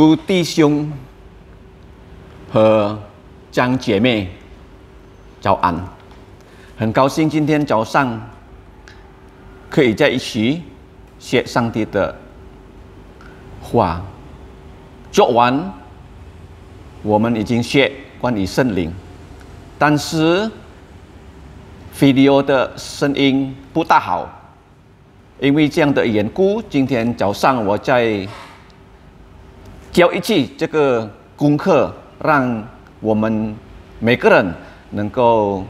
诸弟兄和江姐妹，早安！很高兴今天早上可以在一起写上帝的话。昨晚我们已经写关于圣灵，但是 video 的声音不大好，因为这样的缘故，今天早上我在。教一记这个功课，让我们每个人能够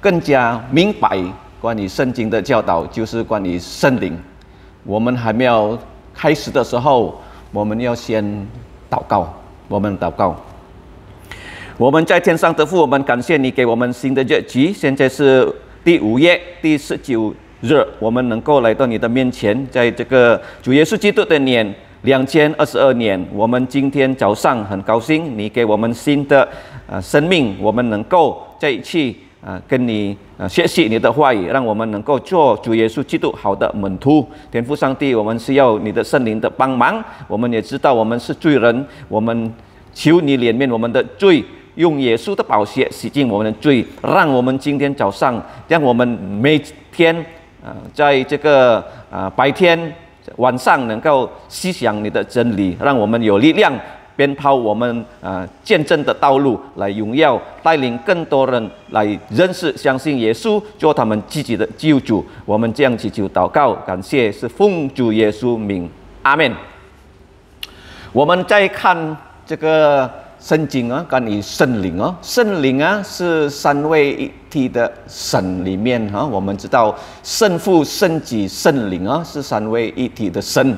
更加明白关于圣经的教导，就是关于圣灵。我们还没有开始的时候，我们要先祷告。我们祷告，我们在天上的父，我们感谢你给我们新的日期，现在是第五页第十九日，我们能够来到你的面前，在这个主耶稣基督的年。两千二十二年，我们今天早上很高兴，你给我们新的，呃，生命，我们能够在一起，啊，跟你，啊，学习你的话语，让我们能够做主耶稣基督好的门徒。天赋上帝，我们需要你的圣灵的帮忙。我们也知道我们是罪人，我们求你怜悯我们的罪，用耶稣的宝血洗净我们的罪，让我们今天早上，让我们每天，啊，在这个，啊，白天。晚上能够思想你的真理，让我们有力量鞭炮我们啊见证的道路来荣耀，带领更多人来认识、相信耶稣，做他们自己的救主。我们这样子就祷告，感谢是奉主耶稣名，阿门。我们再看这个。圣经啊，关于圣灵哦，圣灵啊是三位一体的神里面哈，我们知道圣父、圣子、圣灵啊是三位一体的神。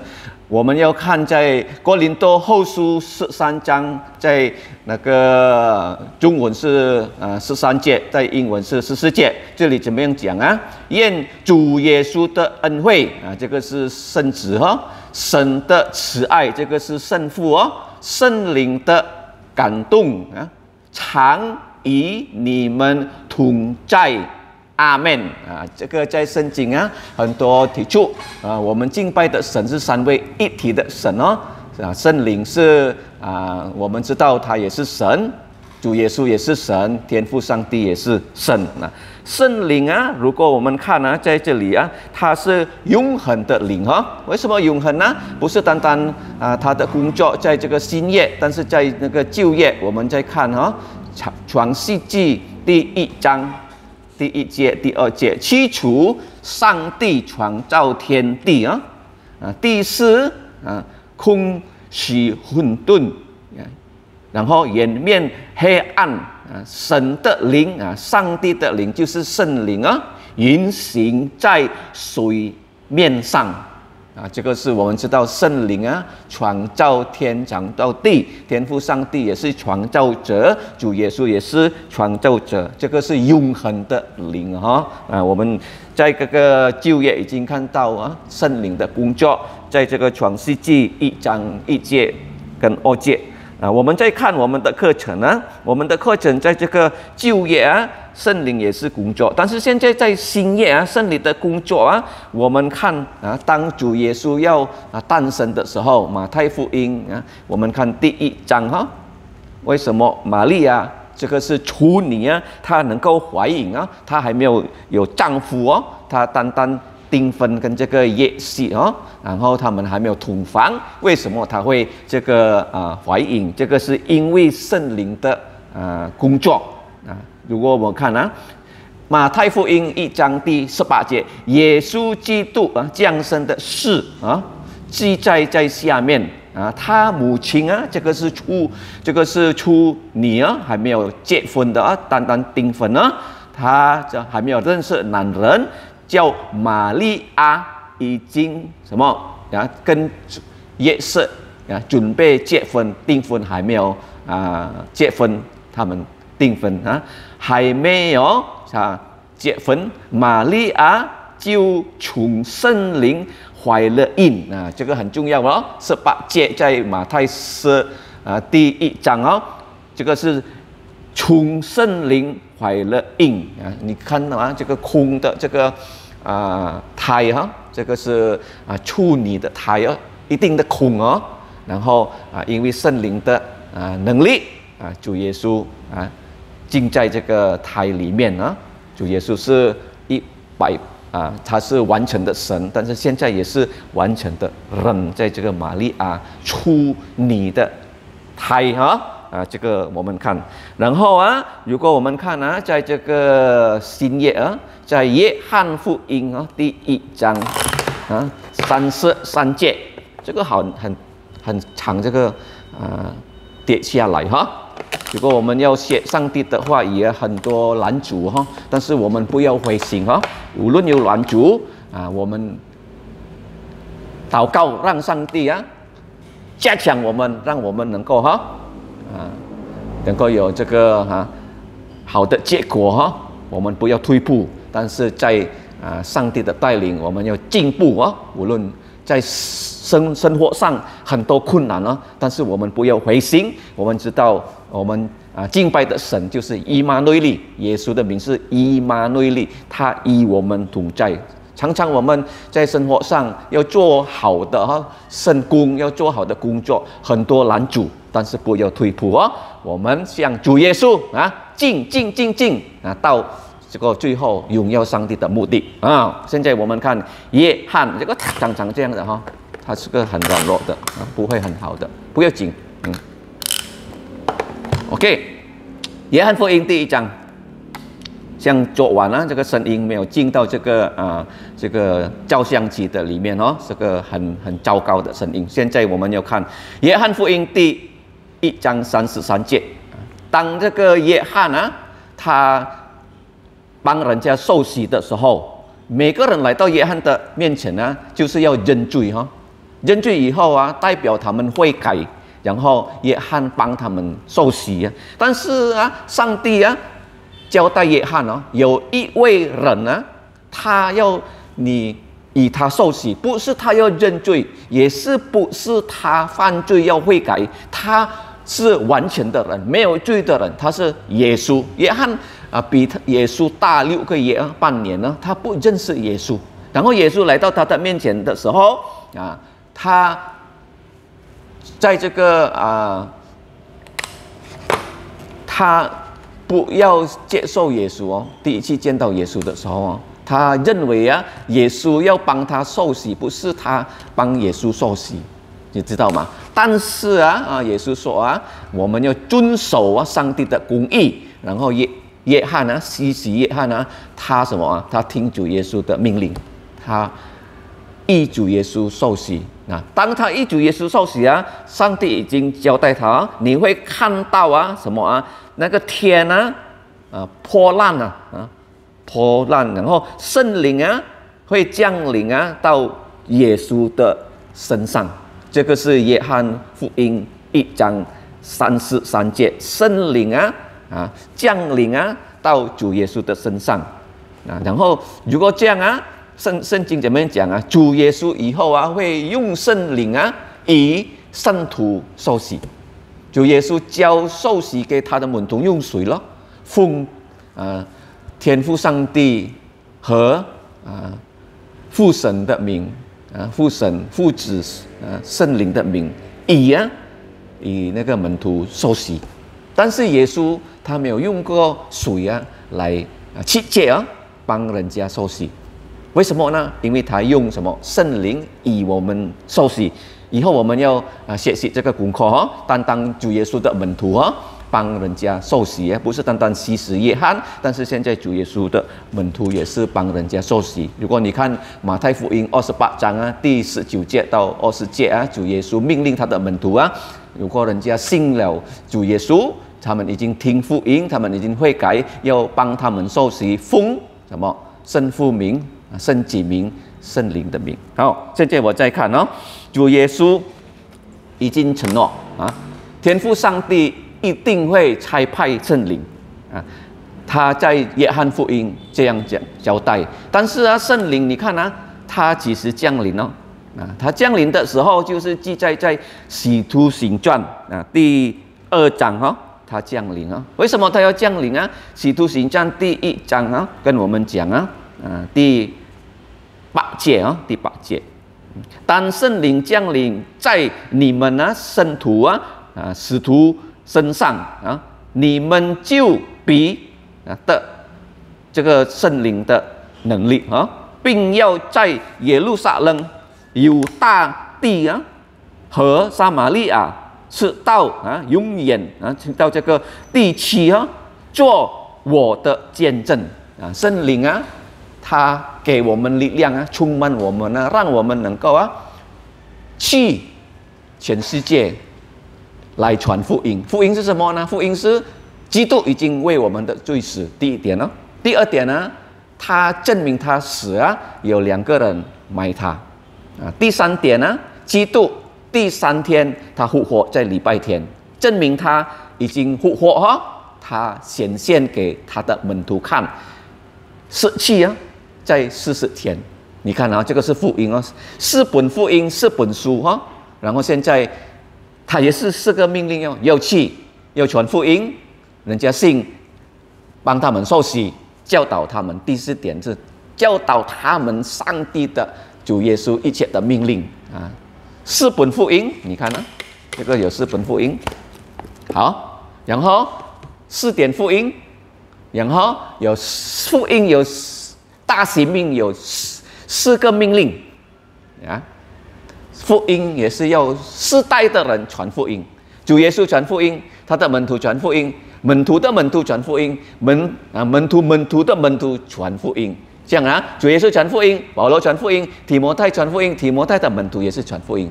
我们要看在哥林多后书十三章，在那个中文是呃十三节，在英文是十四节。这里怎么样讲啊？愿主耶稣的恩惠啊，这个是圣子哦，神的慈爱，这个是圣父哦，圣灵的。感动啊，常与你们同在，阿门啊！这个在圣经啊，很多提出啊，我们敬拜的神是三位一体的神哦，啊，圣灵是啊，我们知道他也是神，主耶稣也是神，天父上帝也是神啊。圣灵啊，如果我们看啊，在这里啊，它是永恒的灵哦。为什么永恒呢？不是单单啊，他的工作在这个新业，但是在那个旧业，我们在看哈，创创世纪第一章、第一节、第二节，起初上帝创造天地啊，啊，第四啊，空虚混沌，然后掩面黑暗。啊，神的灵啊，上帝的灵就是圣灵啊，运行在水面上啊。这个是我们知道圣灵啊，创造天，创造地，天父上帝也是创造者，主耶稣也是创造者，这个是永恒的灵哈啊。我们在各个旧约已经看到啊，圣灵的工作，在这个创世纪一章一节跟二节。啊，我们在看我们的课程呢。我们的课程在这个就业啊，圣灵也是工作。但是现在在新业啊，圣灵的工作啊，我们看啊，当主耶稣要啊诞生的时候，马太福音啊，我们看第一章哈。为什么玛丽啊，这个是处女啊，她能够怀孕啊，她还没有有丈夫哦，她单单。丁婚跟这个叶戏哦，然后他们还没有同房，为什么他会这个啊怀孕？这个是因为圣灵的啊工作啊。如果我看啊，《马太福音》一章第十八节，耶稣基督啊降生的事啊，记载在下面啊。他母亲啊，这个是出这个是出女啊，还没有结婚的啊，单单订婚啊，他还没有认识男人。叫玛丽亚已经什么啊？跟约瑟啊准备结婚，订婚还没有啊？结婚他们订婚啊？还没有啊？结婚，玛丽亚就从圣灵怀了孕啊！这个很重要哦，十八节在马太书啊第一章哦，这个是从圣灵怀了孕啊！你看到啊？这个空的这个。啊，胎哈，这个是啊，处女的胎啊，一定的孔啊，然后啊，因为圣灵的啊能力啊，主耶稣啊，浸在这个胎里面呢，主耶稣是一百啊，他是完全的神，但是现在也是完全的人，在这个玛丽亚处女的胎哈。啊，这个我们看，然后啊，如果我们看啊，在这个新约啊，在耶翰福音啊，第一章啊，三十三界，这个好很很长，这个啊，跌下来哈。如果我们要写上帝的话，也很多拦阻哈，但是我们不要灰心哈，无论有拦阻啊，我们祷告让上帝啊加强我们，让我们能够哈。啊，能够有这个哈好的结果哈，我们不要退步，但是在啊上帝的带领，我们要进步啊。无论在生生活上很多困难啊，但是我们不要灰心。我们知道我们啊敬拜的神就是伊玛内利，耶稣的名字伊玛内利，他以我们同在。常常我们在生活上要做好的哈，身工要做好的工作，很多难主，但是不要退步哦。我们向主耶稣啊，进进进进啊，到这个最后荣耀上帝的目的啊！现在我们看耶翰这个常常这样的哈，他是个很软弱的啊，不会很好的，不要紧，嗯，OK，约翰福音第一章。像昨晚啊，这个声音没有进到这个啊，这个照相机的里面哦，这个很很糟糕的声音。现在我们要看约翰福音第一章三十三节，当这个约翰啊，他帮人家受洗的时候，每个人来到约翰的面前呢，就是要认罪哈，认罪以后啊，代表他们会改，然后约翰帮他们受洗啊。但是啊，上帝啊。交代约翰哦，有一位人呢，他要你以他受洗，不是他要认罪，也是不是他犯罪要悔改，他是完全的人，没有罪的人，他是耶稣。约翰啊，比他耶稣大六个月啊，半年呢，他不认识耶稣。然后耶稣来到他的面前的时候啊，他在这个啊，他。不要接受耶稣哦！第一次见到耶稣的时候哦，他认为啊，耶稣要帮他受洗，不是他帮耶稣受洗，你知道吗？但是啊啊，耶稣说啊，我们要遵守啊上帝的公义，然后耶耶翰啊，西西耶翰啊，他什么啊？他听主耶稣的命令，他依主耶稣受洗。当他一主耶稣受洗啊，上帝已经交代他，你会看到啊什么啊那个天啊啊破烂啊啊破烂，然后圣灵啊会降临啊到耶稣的身上，这个是约翰福音一章三十三节，圣灵啊啊降临啊到主耶稣的身上，啊然后如果这样啊。圣圣经怎么样讲啊？主耶稣以后啊，会用圣灵啊，以圣徒受洗。主耶稣教受洗给他的门徒用水咯，奉啊天父上帝和啊父神的名啊，父神父子啊圣灵的名，以呀以那个门徒受洗。但是耶稣他没有用过水啊来啊去借啊帮人家受洗。为什么呢？因为他用什么圣灵以我们受洗，以后我们要啊学习这个功课哈，担当主耶稣的门徒哈，帮人家受洗，不是单单吸食夜寒，但是现在主耶稣的门徒也是帮人家受洗。如果你看马太福音二十八章啊，第十九节到二十节啊，主耶稣命令他的门徒啊，如果人家信了主耶稣，他们已经听福音，他们已经悔改，要帮他们受洗，封什么圣父名。圣子名，圣灵的名。好，现在我再看哦。主耶稣已经承诺啊，天父上帝一定会差派圣灵啊。他在约翰福音这样讲交代。但是啊，圣灵你看啊，他几时降临哦？啊，他降临的时候就是记载在使徒行传啊第二章哈，他降临啊。为什么他要降临啊？使徒行传第一章啊，跟我们讲啊啊第。八节啊，第八节，当圣灵降临在你们啊，圣徒啊，啊，使徒身上啊，你们就比啊的这个圣灵的能力啊，并要在耶路撒冷、有大地啊和撒玛利亚，是到啊永远啊到这个第七啊，做我的见证啊，圣灵啊。他给我们力量啊，充满我们啊，让我们能够啊，去全世界来传福音。福音是什么呢？福音是基督已经为我们的罪死。第一点呢，第二点呢，他证明他死啊，有两个人埋他啊。第三点呢，基督第三天他复活在礼拜天，证明他已经复活哈，他显现给他的门徒看，是去啊。在四十天，你看啊，这个是福音啊，四本福音，四本书哈。然后现在，他也是四个命令，要要去要传福音，人家信，帮他们受洗，教导他们。第四点是教导他们上帝的主耶稣一切的命令啊。四本福音，你看啊，这个有四本福音，好，然后四点福音，然后有福音有。大使命有四四个命令，啊，福音也是要世代的人传福音，主耶稣传福音，他的门徒传福音，门徒的门徒传福音，门啊门徒门徒的门徒传福音，样啊，主耶稣传福音，保罗传福音，提摩太传福音，提摩太的门徒也是传福音，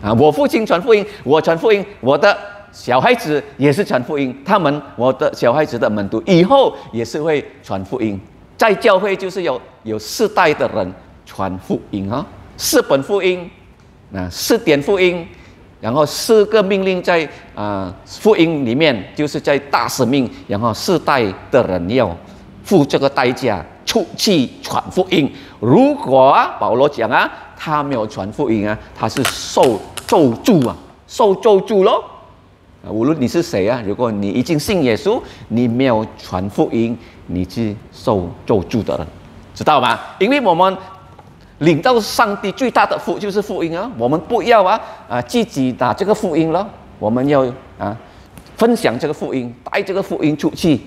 啊，我父亲传福音，我传福音，我的小孩子也是传福音，他们我的小孩子的门徒以后也是会传福音。在教会就是有有世代的人传福音啊，四本福音，啊，四点福音，然后四个命令在啊福音里面，就是在大使命，然后世代的人要付这个代价出去传福音。如果保罗讲啊，他没有传福音啊，他是受咒诅啊，受咒诅咯。无论你是谁啊，如果你已经信耶稣，你没有传福音。你是受救助的人，知道吗？因为我们领到上帝最大的福就是福音啊，我们不要啊啊，自己打这个福音了，我们要啊分享这个福音，带这个福音出去，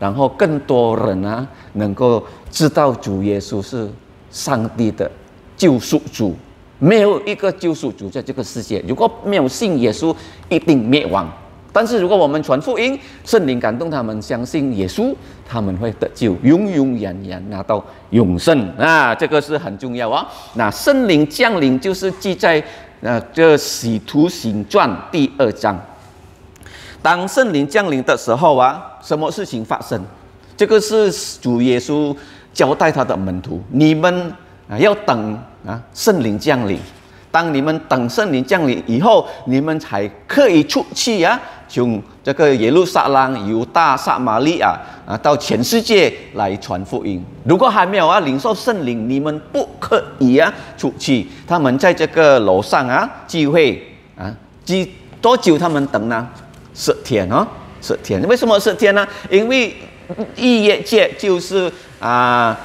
然后更多人啊能够知道主耶稣是上帝的救赎主，没有一个救赎主在这个世界，如果没有信耶稣，一定灭亡。但是，如果我们传福音，圣灵感动他们相信耶稣，他们会得救，永永远远拿到永生啊！这个是很重要啊！那圣灵降临就是记在呃《这使徒行传》第二章。当圣灵降临的时候啊，什么事情发生？这个是主耶稣交代他的门徒：你们啊要等啊，圣灵降临。当你们等圣灵降临以后，你们才可以出去啊。从这个耶路撒冷由大撒玛利亚啊到全世界来传福音。如果还没有啊领受圣灵，你们不可以啊出去。他们在这个楼上啊聚会啊，几多久？他们等呢？十天哦，十天。为什么十天呢？因为逾越节就是啊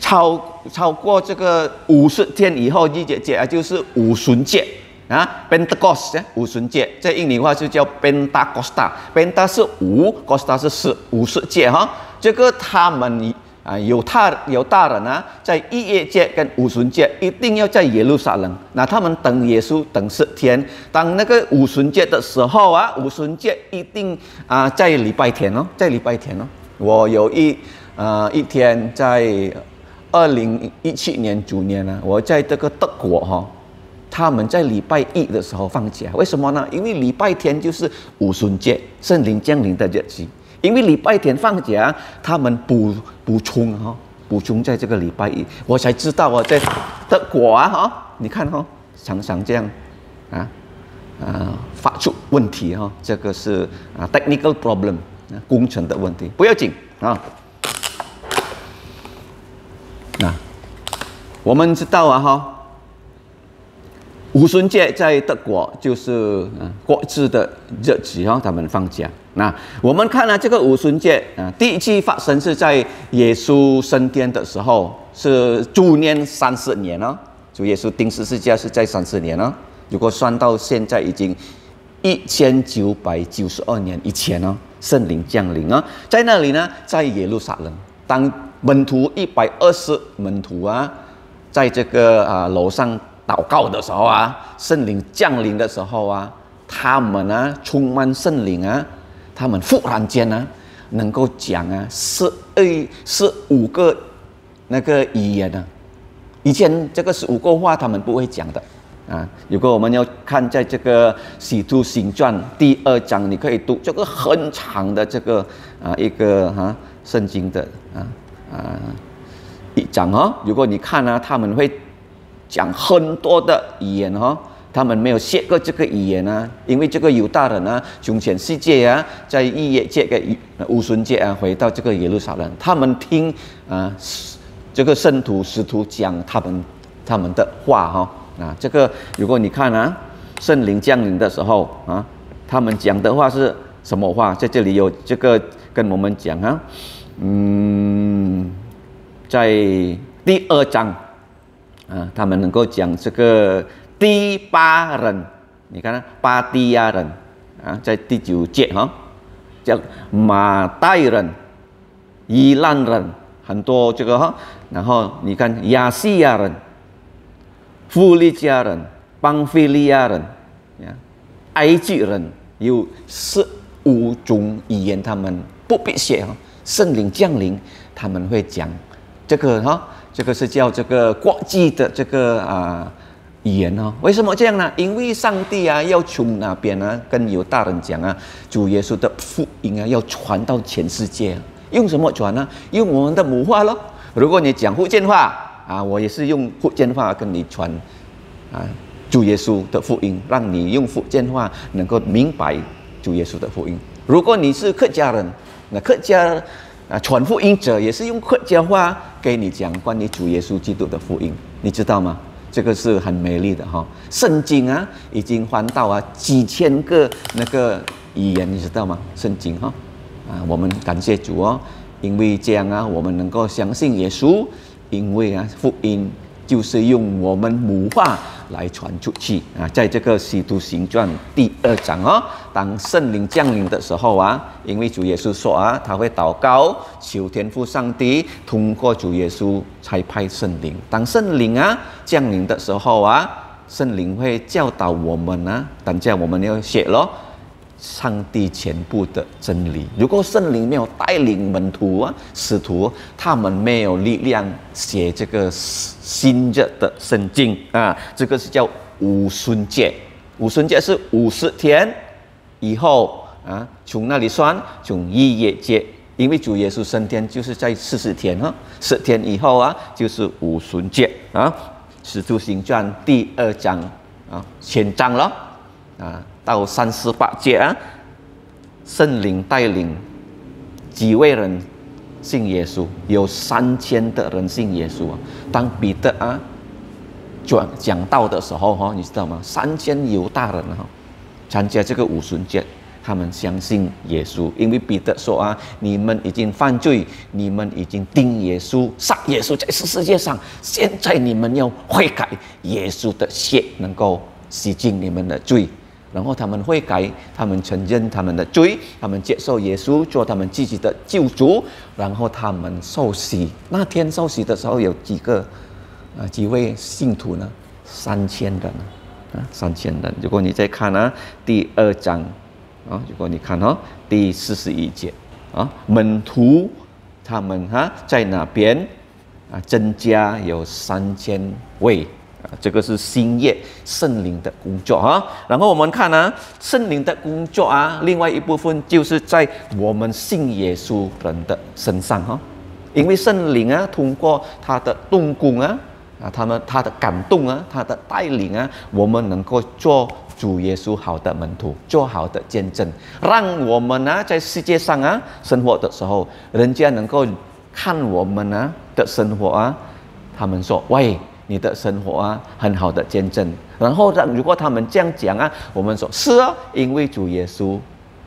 超超过这个五十天以后，逾越节啊就是五旬节。啊，pentakost 呀，五旬节，在印尼话就叫 pentakosta。p e n t a 是五，costa 是十，五十节哈。这个他们啊，犹太犹大人啊，在一月节跟五旬节一定要在耶路撒冷。那他们等耶稣等十天，当那个五旬节的时候啊，五旬节一定啊在礼拜天哦，在礼拜天哦。我有一啊一天在二零一七年周年啊，我在这个德国哈。他们在礼拜一的时候放假，为什么呢？因为礼拜天就是五旬节，圣灵降临的日期。因为礼拜天放假，他们补补充哈，补充在这个礼拜一，我才知道我在德国啊哈。你看哈，常常这样啊啊，发出问题哈，这个是啊 technical problem，工程的问题，不要紧啊。那我们知道啊哈。五旬节在德国就是国日的日子哦，他们放假。那我们看呢，这个五旬节啊，第一次发生是在耶稣升天的时候，是主年三十年哦，主耶稣钉十字架是在三十年哦。如果算到现在，已经一千九百九十二年以前呢，圣灵降临啊，在那里呢，在耶路撒冷，当门徒一百二十门徒啊，在这个啊楼上。祷告的时候啊，圣灵降临的时候啊，他们呢充满圣灵啊，他们忽然间呢，能够讲啊是二是五个那个语言呢。以前这个是五个话他们不会讲的啊。如果我们要看在这个使徒行传第二章，你可以读这个很长的这个啊一个哈圣经的啊啊一章哦。如果你看呢，他们会。讲很多的语言哈，他们没有学过这个语言啊，因为这个犹大人啊，从全世界啊，在异界界、乌孙界啊，回到这个耶路撒冷，他们听啊，这个圣徒使徒讲他们他们的话哈啊，这个如果你看啊，圣灵降临的时候啊，他们讲的话是什么话，在这里有这个跟我们讲啊，嗯，在第二章。啊，他们能够讲这个第八人，你看，巴蒂亚人啊，在第九节哈，叫马代人、伊朗人，很多这个哈，然后你看亚西亚人、弗利亚人、邦菲利亚人，埃及人，有十五种语言，他们不必写哈，圣灵降临他们会讲这个哈。这个是叫这个国际的这个啊语言哦，为什么这样呢？因为上帝啊，要从那边啊，跟有大人讲啊，主耶稣的福音啊，要传到全世界。用什么传呢？用我们的母话咯。如果你讲福建话啊，我也是用福建话跟你传啊，主耶稣的福音，让你用福建话能够明白主耶稣的福音。如果你是客家人，那客家。啊，传福音者也是用客家话给你讲关于主耶稣基督的福音，你知道吗？这个是很美丽的哈，圣经啊，已经翻到啊几千个那个语言，你知道吗？圣经哈，啊，我们感谢主哦，因为这样啊，我们能够相信耶稣，因为啊，福音就是用我们母话。来传出去啊，在这个《使徒行传》第二章哦，当圣灵降临的时候啊，因为主耶稣说啊，他会祷告求天父上帝通过主耶稣才派圣灵。当圣灵啊降临的时候啊，圣灵会教导我们啊，等下我们要写咯。上帝全部的真理。如果圣灵没有带领门徒啊、使徒，他们没有力量写这个新约的圣经啊，这个是叫五旬节。五旬节是五十天以后啊，从那里算，从一月节，因为主耶稣升天就是在四十天哈，十天以后啊，就是五旬节啊，《使徒行传》第二章啊，千章了啊。到三十八节啊，圣灵带领几位人信耶稣，有三千的人信耶稣啊。当彼得啊讲讲道的时候，哈，你知道吗？三千犹大人哈参加这个五旬节，他们相信耶稣，因为彼得说啊：“你们已经犯罪，你们已经定耶稣、杀耶稣，在世世界上。现在你们要悔改，耶稣的血能够洗净你们的罪。”然后他们会改，他们承认他们的罪，他们接受耶稣做他们自己的救主，然后他们受洗。那天受洗的时候有几个，啊，几位信徒呢？三千人，啊，三千人。如果你再看啊，第二章，啊，如果你看哦，第四十一节，啊，门徒他们哈在哪边？啊，增加有三千位。啊，这个是新业圣灵的工作啊。然后我们看呢，圣灵的工作啊，另外一部分就是在我们信耶稣人的身上哈。因为圣灵啊，通过他的动工啊，啊，他们他的感动啊，他的带领啊，我们能够做主耶稣好的门徒，做好的见证，让我们呢在世界上啊生活的时候，人家能够看我们呢的生活啊，他们说喂。你的生活啊，很好的见证。然后呢，如果他们这样讲啊，我们说，是啊，因为主耶稣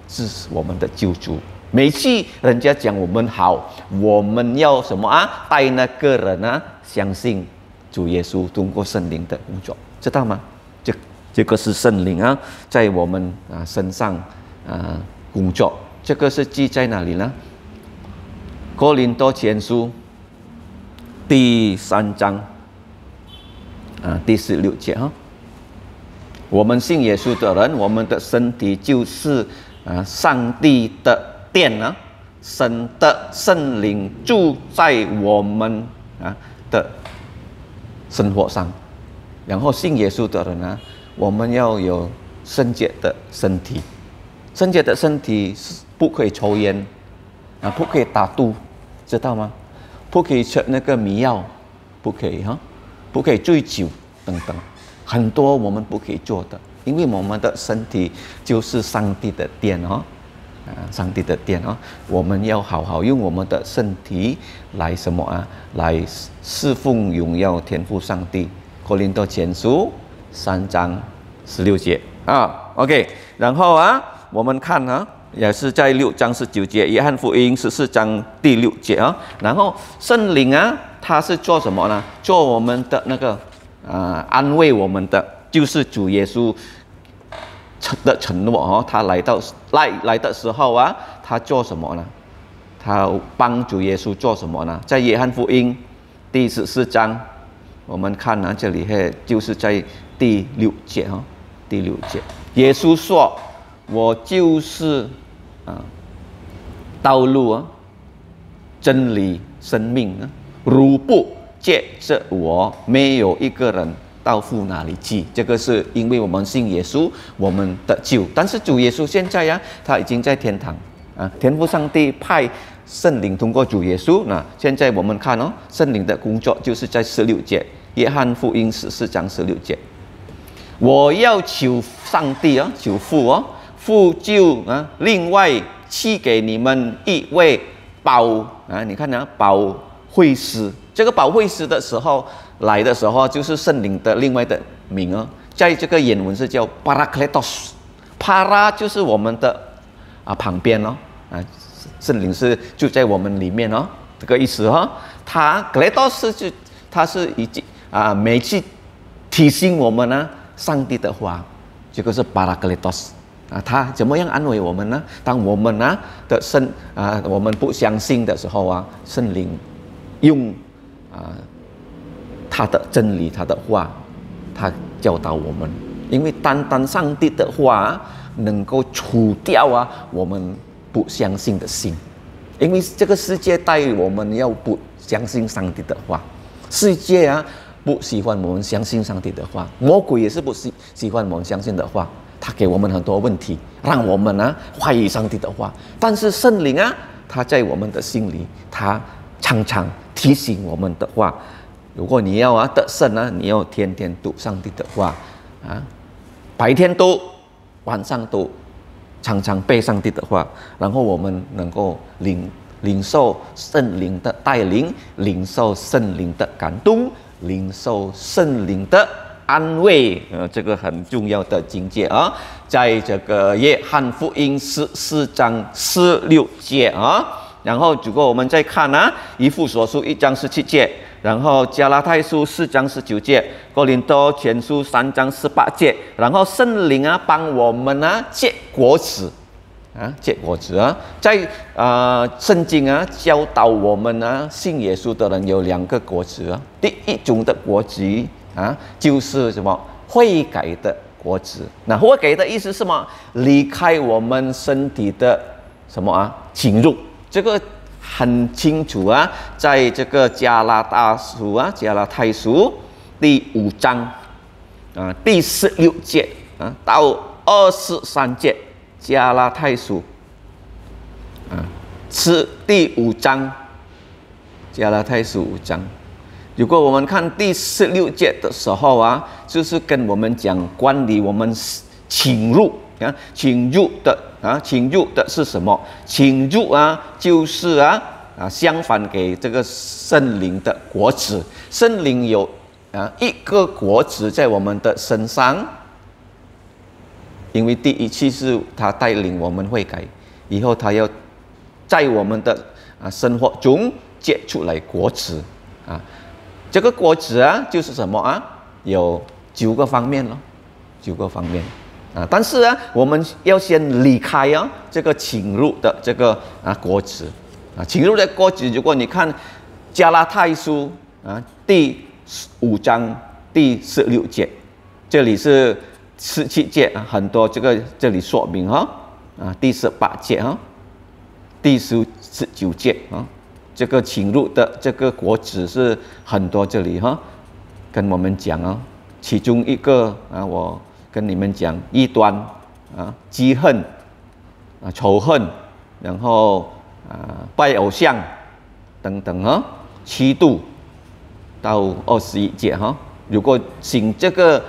是我们的救主。每次人家讲我们好，我们要什么啊？带那个人啊，相信主耶稣通过圣灵的工作，知道吗？这这个是圣灵啊，在我们啊身上啊工作。这个是记在哪里呢？哥林多前书第三章。啊，第十六节哈，我们信耶稣的人，我们的身体就是啊上帝的殿呢，神的圣灵住在我们啊的生活上，然后信耶稣的人啊，我们要有圣洁的身体，圣洁的身体是不可以抽烟啊，不可以打赌，知道吗？不可以吃那个迷药，不可以哈。不可以醉酒，等等，很多我们不可以做的，因为我们的身体就是上帝的殿哦，啊，上帝的殿哦，我们要好好用我们的身体来什么啊，来侍奉荣耀天赋上帝。哥林多前书三章十六节啊，OK，然后啊，我们看啊。也是在六章十九节，约翰福音十四章第六节啊。然后圣灵啊，他是做什么呢？做我们的那个啊，安慰我们的，就是主耶稣的承诺哦。他来到来来的时候啊，他做什么呢？他帮助耶稣做什么呢？在约翰福音第十四章，我们看啊，这里嘿，就是在第六节哦，第六节，耶稣说：“我就是。”啊，道路啊，真理、生命啊，如不借着我，没有一个人到父那里去。这个是因为我们信耶稣，我们的救。但是主耶稣现在呀，他已经在天堂啊，天父上帝派圣灵通过主耶稣。那现在我们看哦，圣灵的工作就是在十六节，约翰福音十四章十六节。我要求上帝啊，求父啊。复救啊！另外赐给你们一位保啊！你看呢？保会师，这个保会师的时候来的时候，就是圣灵的另外的名哦，在这个原文是叫巴拉克雷多斯。帕拉就是我们的啊，旁边哦啊，圣灵是就在我们里面哦，这个意思哈。他克雷多斯就他是已经啊，每次提醒我们呢，上帝的话，这个是巴拉克雷多斯。啊，他怎么样安慰我们呢？当我们呢的圣啊，我们不相信的时候啊，圣灵用啊他的真理、他的话，他教导我们。因为单单上帝的话能够除掉啊我们不相信的心。因为这个世界带我们要不相信上帝的话，世界啊不喜欢我们相信上帝的话，魔鬼也是不喜喜欢我们相信的话。他给我们很多问题，让我们呢怀疑上帝的话。但是圣灵啊，他在我们的心里，他常常提醒我们的话。如果你要啊得胜啊，你要天天读上帝的话啊，白天读，晚上读，常常背上帝的话，然后我们能够领领受圣灵的带领，领受圣灵的感动，领受圣灵的。安慰，呃，这个很重要的境界啊，在这个约翰福音十四章四六节啊，然后如果我们再看呢，一副所书一章十七节，然后加拉太书四章十九节，哥林多前书三章十八节，然后圣灵啊帮我们啊结果子啊结果子啊，在啊圣经啊教导我们啊信耶稣的人有两个果子啊，第一种的果子。啊，就是什么悔改的果子。那悔改的意思是什么？离开我们身体的什么啊？侵入这个很清楚啊，在这个加拉大书啊，加拉太书第五章啊，第十六节啊到二十三节，加拉太书啊，是第五章，加拉太书五章。如果我们看第十六节的时候啊，就是跟我们讲管理我们侵入啊侵入的啊侵入的是什么侵入啊就是啊啊相反给这个圣灵的国子，圣灵有啊一个国子在我们的身上，因为第一次是他带领我们会改，以后他要，在我们的啊生活中结出来国子啊。这个国子啊，就是什么啊？有九个方面咯，九个方面啊。但是啊，我们要先离开啊这个请入的这个啊国子啊，请入的国子。如果你看加拉太书啊第五章第十六节，这里是十七节啊，很多这个这里说明哈啊，第十八节啊，第十九节啊。这个侵入的这个果子是很多，这里哈，跟我们讲啊，其中一个啊，我跟你们讲，异端啊，积恨啊，仇恨，然后啊，拜偶像等等啊，七度到二十一节哈，如果请这个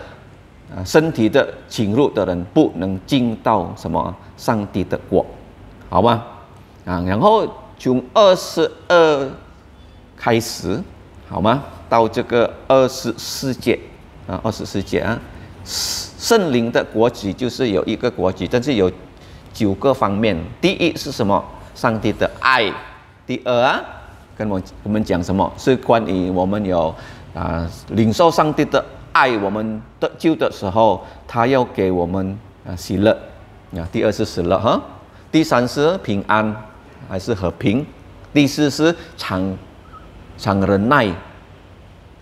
啊身体的侵入的人，不能进到什么上帝的国，好吧，啊，然后。从二十二开始，好吗？到这个二十四节啊，二十四节啊，圣灵的国籍就是有一个国籍，但是有九个方面。第一是什么？上帝的爱。第二，啊，跟我我们讲什么？是关于我们有啊，领受上帝的爱，我们得救的时候，他要给我们啊喜乐。啊，第二是喜乐哈。第三是平安。还是和平，第四是长，长忍耐，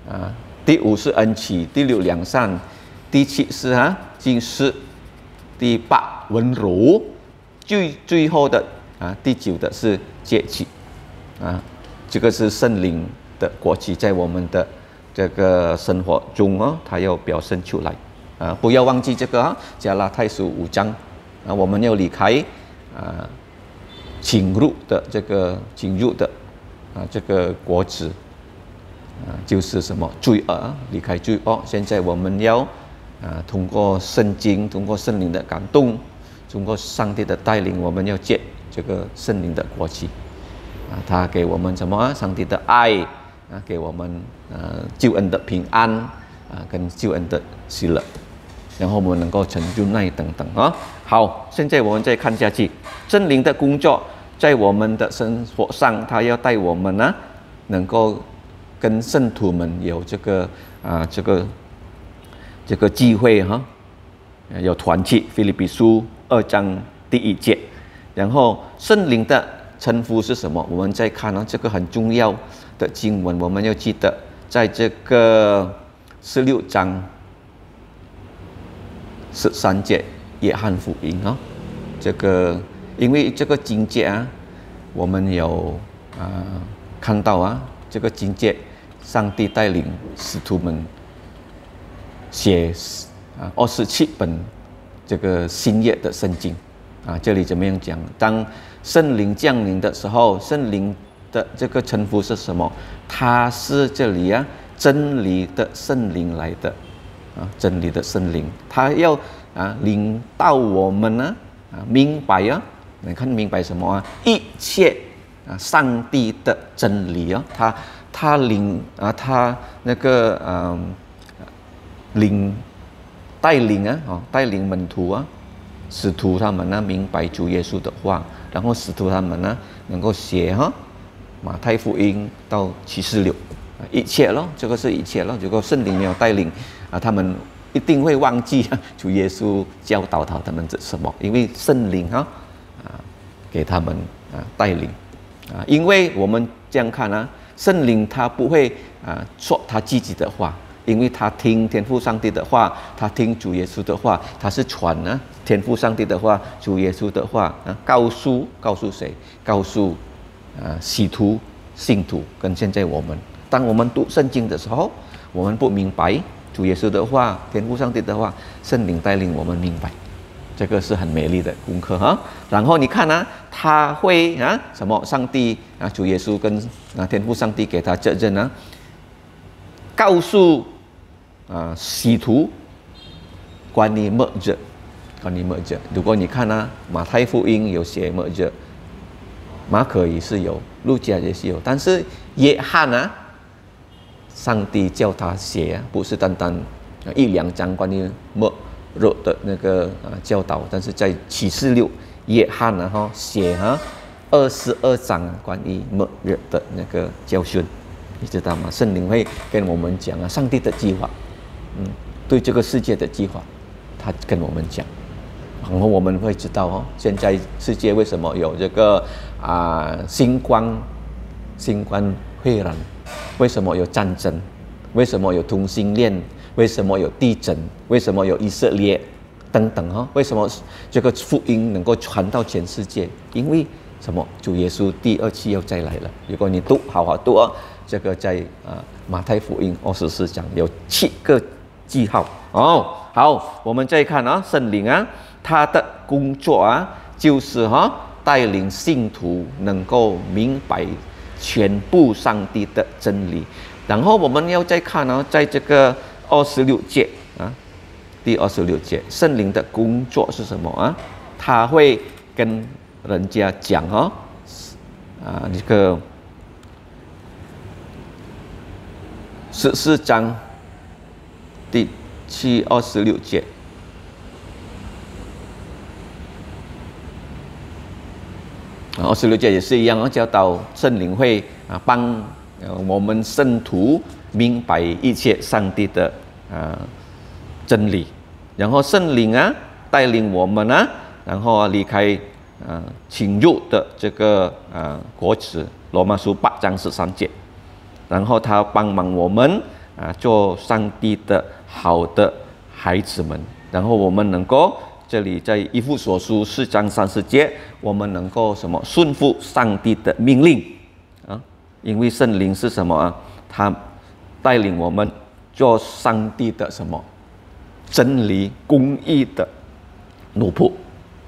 啊，第五是恩慈，第六良善，第七是哈敬施，第八温柔，最最后的啊第九的是节气，啊，这个是圣灵的国旗在我们的这个生活中哦，它要表现出来，啊，不要忘记这个啊，加拉太书五章，啊，我们要离开，啊。进入的这个进入的啊，这个国子啊，就是什么罪恶离开罪恶。现在我们要啊，通过圣经，通过圣灵的感动，通过上帝的带领，我们要借这个圣灵的国旗啊。他给我们什么？上帝的爱啊，给我们啊，救恩的平安啊，跟救恩的喜乐，然后我们能够成就那一等等啊。好，现在我们再看下去。圣灵的工作在我们的生活上，他要带我们呢，能够跟圣徒们有这个啊，这个这个机会哈，有团契。菲律宾书二章第一节，然后圣灵的称呼是什么？我们再看呢，这个很重要的经文，我们要记得，在这个十六章十三节。《约翰福音》啊，这个因为这个经界啊，我们有啊看到啊，这个经界，上帝带领使徒们写啊二十七本这个新约的圣经啊，这里怎么样讲？当圣灵降临的时候，圣灵的这个称呼是什么？他是这里啊真理的圣灵来的啊，真理的圣灵，他要。啊，领到我们呢，啊，明白哟，你看明白什么啊？一切啊，上帝的真理啊，他他领啊，他那个嗯领带领啊，哦，带领门徒啊，使徒他们呢，明白主耶稣的话，然后使徒他们呢，能够写哈《马太福音》到七十六，一切咯，这个是，一切咯，如果圣灵没有带领啊，他们。一定会忘记 主耶稣教导他他们这什么，因为圣灵啊，啊给他们啊带领啊，因为我们这样看啊，圣灵他不会啊说他自己的话，因为他听天赋上帝的话，他听主耶稣的话，他是传啊天赋上帝的话，主耶稣的话啊告诉告诉谁？告诉啊使徒信徒跟现在我们，当我们读圣经的时候，我们不明白。主耶稣的话，天父上帝的话，圣灵带领我们明白，这个是很美丽的功课哈。然后你看呢，他会啊什么上帝啊主耶稣跟啊天父上帝给他这这啊，告诉啊使徒，管理末日，管理末日。如果你看呢，马太福音有写末日，马可也是有，路加也是有，但是约翰呢？上帝叫他写《不是单单》一两章关于末日的那个啊教导，但是在启示六、约翰啊哈写哈二十二章啊关于末日的那个教训，你知道吗？圣灵会跟我们讲啊上帝的计划，嗯，对这个世界的计划，他跟我们讲，然后我们会知道哦现在世界为什么有这个啊星光，星光肺炎？为什么有战争？为什么有同性恋？为什么有地震？为什么有以色列？等等哈，为什么这个福音能够传到全世界？因为什么？主耶稣第二次要再来了。如果你读好好读啊，这个在啊马太福音二十四章有七个记号哦。好，我们再看啊，圣灵啊，他的工作啊，就是哈带领信徒能够明白。全部上帝的真理，然后我们要再看呢，在这个二十六节啊，第二十六节，圣灵的工作是什么啊？他会跟人家讲哦，啊，这个十四章第七二十六节。奥十六节也是一样，我教导圣灵会啊帮我们圣徒明白一切上帝的啊真理，然后圣灵啊带领我们啊，然后离开啊侵入的这个啊国耻，罗马书八章十三节，然后他帮忙我们啊做上帝的好的孩子们，然后我们能够。这里在一副所书四章三十节，我们能够什么顺服上帝的命令啊？因为圣灵是什么啊？他带领我们做上帝的什么真理公义的奴仆。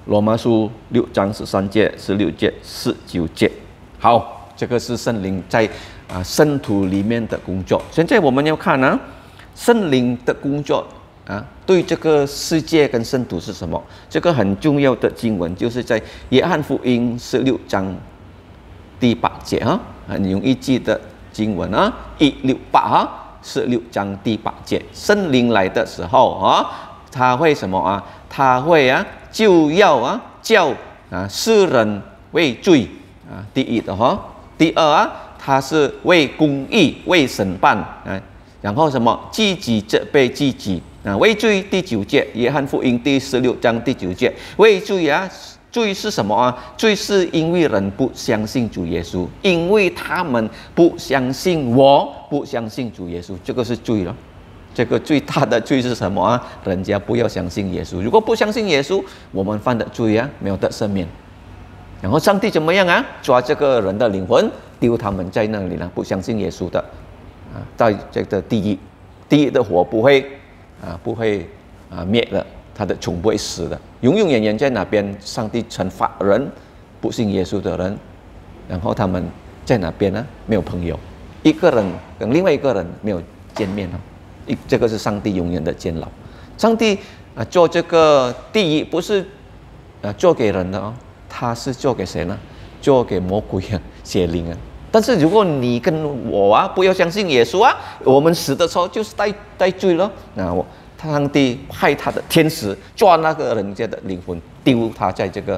罗马书六章十三节、十六节、十九节。好，这个是圣灵在啊圣徒里面的工作。现在我们要看呢，圣灵的工作。啊，对这个世界跟圣土是什么？这个很重要的经文就是在《约翰福音》十六章第八节啊。啊，容易记得经文啊，一六八哈，十六章第八节。圣灵来的时候啊，他会什么啊？他会啊，就要啊，叫啊世人畏罪啊，第一的哈。第二啊，他是为公义为审判啊。然后什么，自己这被自己。啊，为罪第九节，约翰福音第十六章第九节，为罪啊，罪是什么啊？罪是因为人不相信主耶稣，因为他们不相信，我不相信主耶稣，这个是罪了。这个最大的罪是什么啊？人家不要相信耶稣，如果不相信耶稣，我们犯的罪啊，没有得赦免。然后上帝怎么样啊？抓这个人的灵魂，丢他们在那里呢？不相信耶稣的啊，在这个地狱，地狱的火不会。啊，不会啊灭了，他的宠物会死的。永永远远在哪边？上帝惩罚人不信耶稣的人，然后他们在哪边呢？没有朋友，一个人跟另外一个人没有见面哦。一，这个是上帝永远的监牢。上帝啊，做这个第一不是啊做给人的哦，他是做给谁呢？做给魔鬼啊、邪灵啊。但是如果你跟我啊，不要相信耶稣啊，我们死的时候就是带带罪了。那我上帝派他的天使抓那个人家的灵魂，丢他在这个，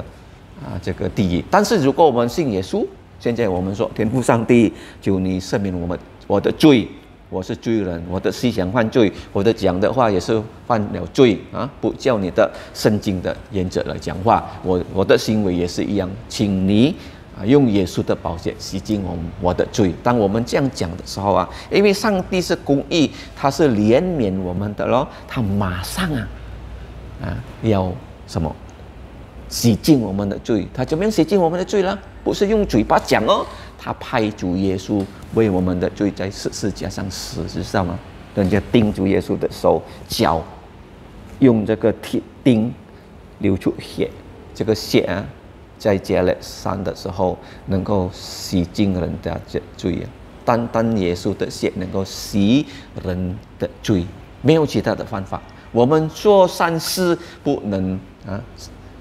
啊这个地狱。但是如果我们信耶稣，现在我们说，天父上帝求你赦免我们我的罪，我是罪人，我的思想犯罪，我的讲的话也是犯了罪啊，不叫你的圣经的原则来讲话，我我的行为也是一样，请你。啊！用耶稣的宝血洗净我我的罪。当我们这样讲的时候啊，因为上帝是公义，他是怜悯我们的咯。他马上啊，啊，要什么？洗净我们的罪。他怎么样洗净我们的罪呢？不是用嘴巴讲哦。他派主耶稣为我们的罪在世世加上死，知道吗？人家钉住耶稣的手脚，用这个铁钉流出血，这个血啊。在加勒山的时候，能够洗净人家的罪单单耶稣的血能够洗人的罪，没有其他的方法。我们做善事不能啊，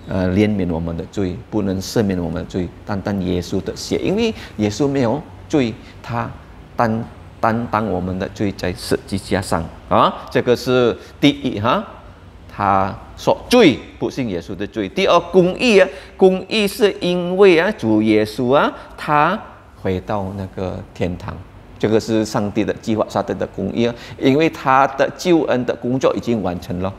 呃，怜悯我们的罪，不能赦免我们的罪。单单耶稣的血，因为耶稣没有罪，他担担当我们的罪在十字架上啊！这个是第一哈。他说罪不信耶稣的罪。第二，公义啊，公义是因为啊，主耶稣啊，他回到那个天堂，这个是上帝的计划，上帝的公义啊，因为他的救恩的工作已经完成了。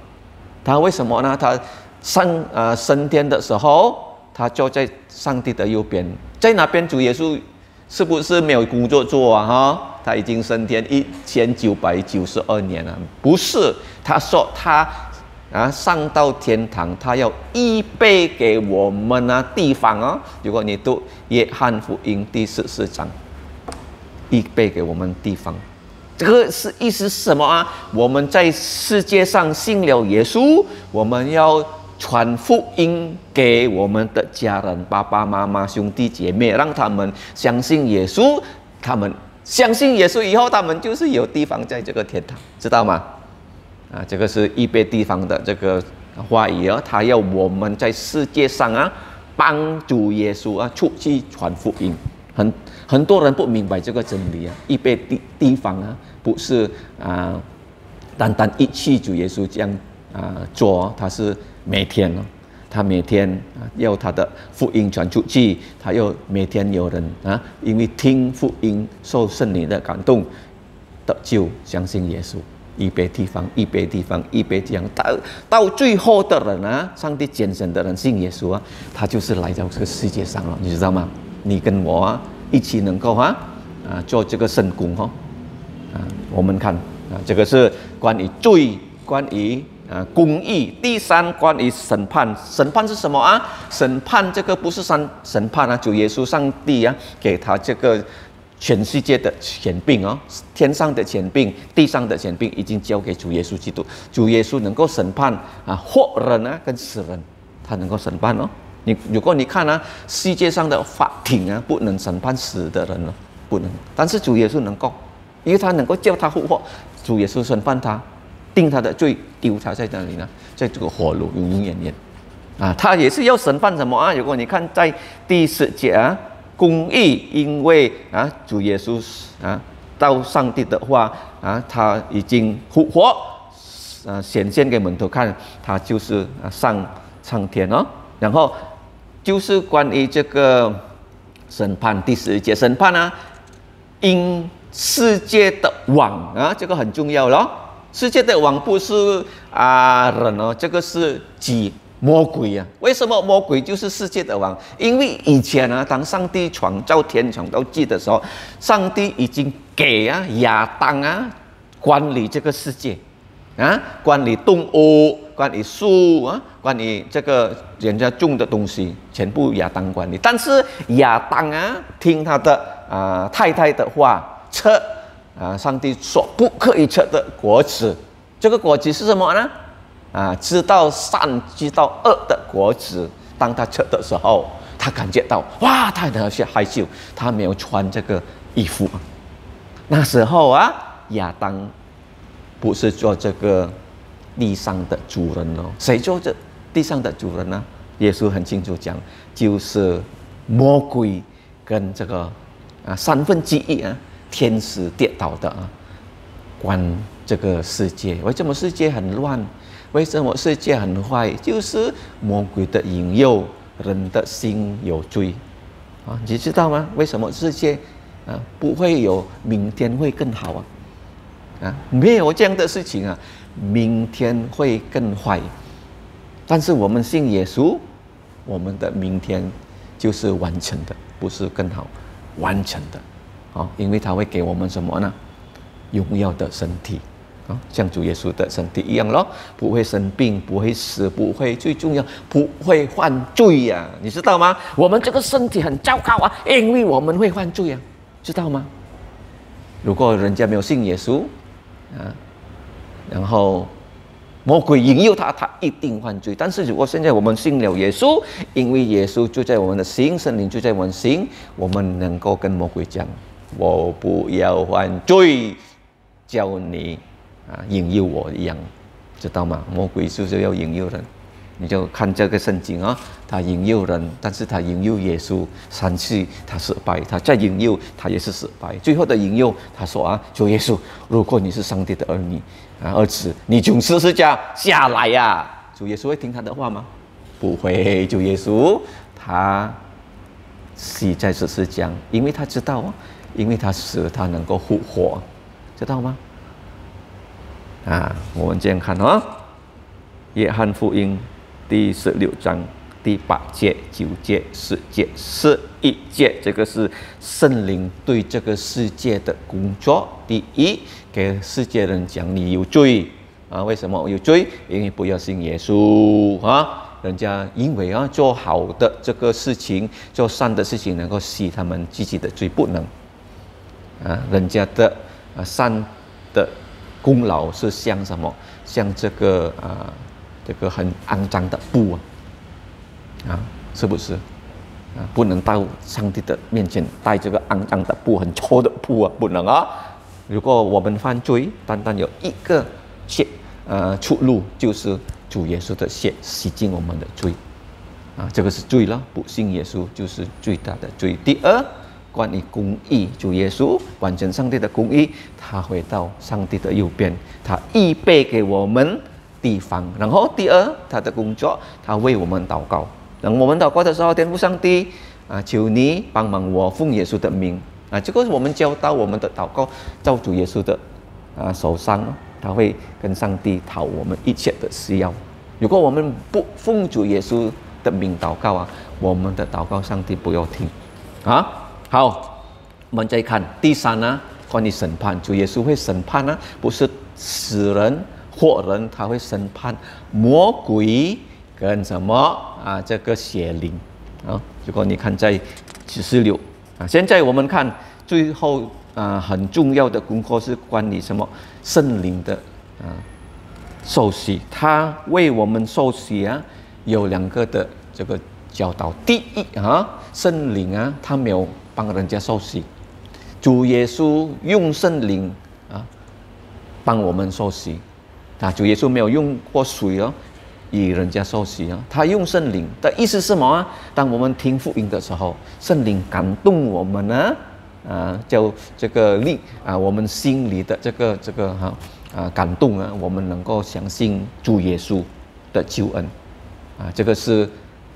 他为什么呢？他上啊升天的时候，他坐在上帝的右边，在那边主耶稣是不是没有工作做啊？哈，他已经升天一千九百九十二年了，不是？他说他。啊，上到天堂，他要预备给我们啊地方啊！如果你读《耶汉福音》第十四章，预备给我们地方，这个是意思是什么啊？我们在世界上信了耶稣，我们要传福音给我们的家人、爸爸妈妈、兄弟姐妹，让他们相信耶稣。他们相信耶稣以后，他们就是有地方在这个天堂，知道吗？啊，这个是预备地方的这个话语哦，他要我们在世界上啊帮助耶稣啊，出去传福音。很很多人不明白这个真理啊，预备地地方啊，不是啊，单单一去主耶稣这样啊做，他是每天哦，他每天啊要他的福音传出去，他又每天有人啊，因为听福音受圣灵的感动，得救，相信耶稣。一边地方，一边地方，一边这样到到最后的人啊，上帝拣选的人信耶稣啊，他就是来到这个世界上了，你知道吗？你跟我一起能够啊啊做这个神工哈啊，我们看啊，这个是关于罪，关于啊公义，第三关于审判，审判是什么啊？审判这个不是审审判啊，主耶稣上帝啊给他这个。全世界的钱病啊，天上的钱病，地上的钱病，已经交给主耶稣基督。主耶稣能够审判啊，活人啊，跟死人，他能够审判哦。你如果你看啊，世界上的法庭啊，不能审判死的人了，不能。但是主耶稣能够，因为他能够叫他复活，主耶稣审判他，定他的罪，丢他在哪里呢？在这个火炉永永远远啊，他也是要审判什么啊？如果你看在第十节啊。公义，因为啊，主耶稣啊，到上帝的话啊，他已经复活啊，显现给门徒看，他就是啊上上天哦。然后就是关于这个审判第十节审判啊，因世界的网啊，这个很重要咯。世界的网不是啊人哦，这个是己。魔鬼呀，为什么魔鬼就是世界的王？因为以前呢，当上帝创造天、创造地的时候，上帝已经给啊亚当啊管理这个世界，啊管理动物，管理树啊，管理这个人家种的东西，全部亚当管理。但是亚当啊，听他的啊太太的话，吃啊上帝所不可以吃的果子，这个果子是什么呢？啊，知道善知道恶的国子，当他吃的时候，他感觉到哇，他有些害羞，他没有穿这个衣服啊。那时候啊，亚当不是做这个地上的主人哦，谁做这地上的主人呢？耶稣很清楚讲，就是魔鬼跟这个啊三分之一啊天使跌倒的啊，观这个世界。为什么世界很乱？为什么世界很坏？就是魔鬼的引诱，人的心有罪啊，你知道吗？为什么世界啊不会有明天会更好啊？啊，没有这样的事情啊，明天会更坏。但是我们信耶稣，我们的明天就是完成的，不是更好，完成的啊，因为他会给我们什么呢？荣耀的身体。啊，像主耶稣的身体一样咯，不会生病，不会死，不会最重要，不会犯罪呀，你知道吗？我们这个身体很糟糕啊，因为我们会犯罪呀，知道吗？如果人家没有信耶稣，啊，然后魔鬼引诱他，他一定犯罪。但是如果现在我们信了耶稣，因为耶稣就在我们的心，神灵就在我们心，我们能够跟魔鬼讲，我不要犯罪，叫你。啊，引诱我一样，知道吗？魔鬼就是要引诱人，你就看这个圣经啊，他引诱人，但是他引诱耶稣三次，他失败，他再引诱他也是失败，最后的引诱，他说啊，主耶稣，如果你是上帝的儿女啊，儿子，你从十字架下来呀，主耶稣会听他的话吗？不会，主耶稣，他是在十字架，因为他知道啊，因为他死，他能够复活，知道吗？啊，我们这样看哦，《约翰福音》第十六章第八节、九节、十节、十一节，这个是圣灵对这个世界的工作。第一，给世界人讲你有罪啊？为什么有罪？因为不要信耶稣啊！人家因为要做好的这个事情，做善的事情，能够洗他们自己的罪，不能啊？人家的啊善的。功劳是像什么？像这个啊，这个很肮脏的布啊，啊，是不是啊？不能到上帝的面前带这个肮脏的布，很臭的布啊，不能啊！如果我们犯罪，单单有一个血，呃，出路就是主耶稣的血洗净我们的罪啊，这个是罪了。不信耶稣就是最大的罪。第二。关于公义，主耶稣完成上帝的公义，他回到上帝的右边，他预备给我们地方。然后，第二，他的工作，他为我们祷告。当我们祷告的时候，天父上帝啊，求你帮忙我奉耶稣的名啊，这个是我们交到我们的祷告，照主耶稣的啊手上，他会跟上帝讨我们一切的需要。如果我们不奉主耶稣的名祷告啊，我们的祷告上帝不要听，啊。好，我们再看第三呢，关于审判，主耶稣会审判呢，不是死人活人，他会审判魔鬼跟什么啊？这个邪灵啊，如果你看在十四六啊，现在我们看最后啊，很重要的功课是关于什么圣灵的啊受洗，他为我们受洗啊，有两个的这个教导，第一啊，圣灵啊，他没有。帮人家受洗，主耶稣用圣灵啊，帮我们受洗啊。主耶稣没有用过水哦，与人家受洗啊，他用圣灵。的意思是么啊？当我们听福音的时候，圣灵感动我们呢，啊，叫这个力啊，我们心里的这个这个哈啊感动啊，我们能够相信主耶稣的救恩啊。这个是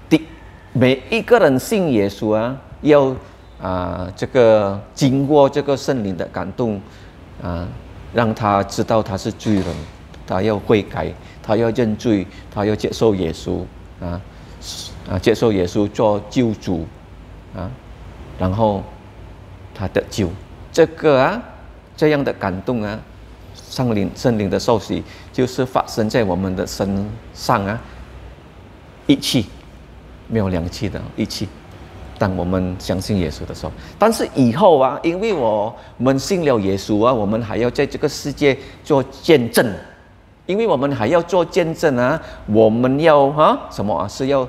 第每一个人信耶稣啊，要。啊，这个经过这个圣灵的感动，啊，让他知道他是罪人，他要悔改，他要认罪，他要接受耶稣，啊，啊，接受耶稣做救主，啊，然后他的救，这个啊，这样的感动啊，圣灵圣灵的受洗就是发生在我们的身上啊，一气，没有两气的，一气。当我们相信耶稣的时候，但是以后啊，因为我们信了耶稣啊，我们还要在这个世界做见证，因为我们还要做见证啊，我们要哈什么啊？是要